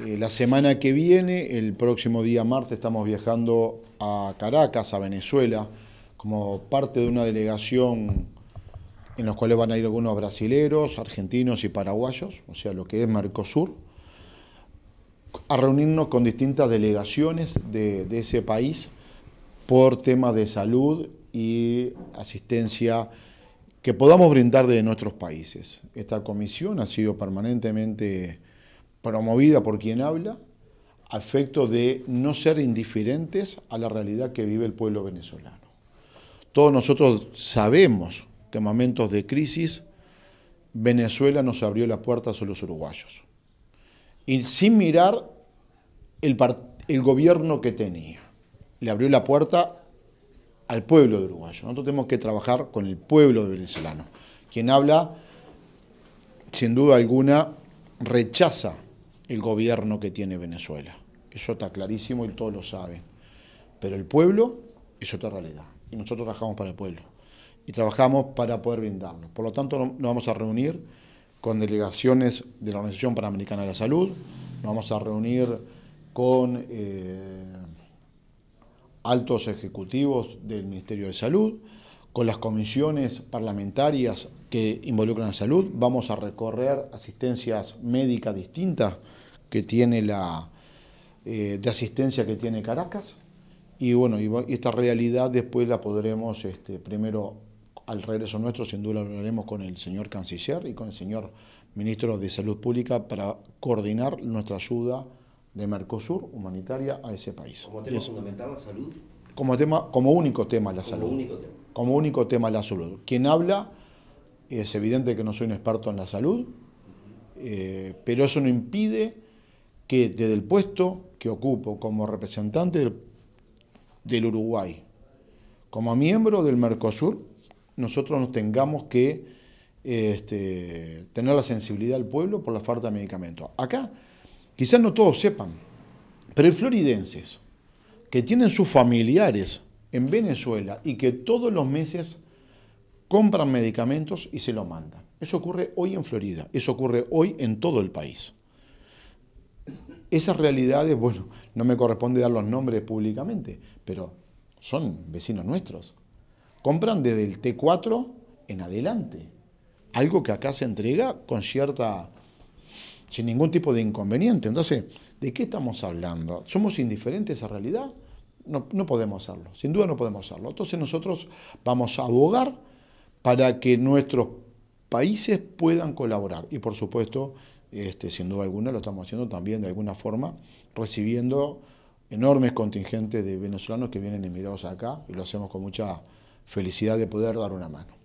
Eh, la semana que viene, el próximo día martes, estamos viajando a Caracas, a Venezuela, como parte de una delegación en los cuales van a ir algunos brasileros, argentinos y paraguayos, o sea, lo que es Mercosur, a reunirnos con distintas delegaciones de, de ese país por temas de salud y asistencia que podamos brindar de nuestros países. Esta comisión ha sido permanentemente promovida por quien habla, a efecto de no ser indiferentes a la realidad que vive el pueblo venezolano. Todos nosotros sabemos que en momentos de crisis Venezuela nos abrió la puerta a los uruguayos. Y sin mirar el, el gobierno que tenía, le abrió la puerta al pueblo de uruguayo. Nosotros tenemos que trabajar con el pueblo venezolano. Quien habla, sin duda alguna, rechaza el gobierno que tiene Venezuela. Eso está clarísimo y todos lo saben. Pero el pueblo es otra realidad. Y nosotros trabajamos para el pueblo. Y trabajamos para poder brindarlo. Por lo tanto, nos vamos a reunir con delegaciones de la Organización Panamericana de la Salud. Nos vamos a reunir con eh, altos ejecutivos del Ministerio de Salud, con las comisiones parlamentarias que involucran la salud, vamos a recorrer asistencias médicas distintas que tiene la eh, de asistencia que tiene Caracas y bueno, y esta realidad después la podremos este, primero al regreso nuestro, sin duda hablaremos con el señor canciller y con el señor ministro de Salud Pública para coordinar nuestra ayuda de Mercosur humanitaria a ese país. ¿Como tema fundamental la salud? Como, tema, como único tema la salud. Como único tema la salud. Quien habla es evidente que no soy un experto en la salud, eh, pero eso no impide que desde el puesto que ocupo como representante del, Uruguay, como miembro del Mercosur, nosotros nos tengamos que este, tener la sensibilidad del pueblo por la falta de medicamentos. Acá, quizás no todos sepan, pero hay floridenses que tienen sus familiares en Venezuela y que todos los meses compran medicamentos y se lo mandan. Eso ocurre hoy en Florida, eso ocurre hoy en todo el país. Esas realidades, bueno, no me corresponde dar los nombres públicamente, pero son vecinos nuestros. Compran desde el T4 en adelante, algo que acá se entrega con cierta, sin ningún tipo de inconveniente. Entonces, ¿de qué estamos hablando? ¿Somos indiferentes a esa realidad? No, no podemos hacerlo, sin duda no podemos hacerlo. Entonces nosotros vamos a abogar para que nuestros países puedan colaborar. Y por supuesto, este, sin duda alguna, lo estamos haciendo también de alguna forma, recibiendo enormes contingentes de venezolanos que vienen emigrados acá y lo hacemos con mucha felicidad de poder dar una mano.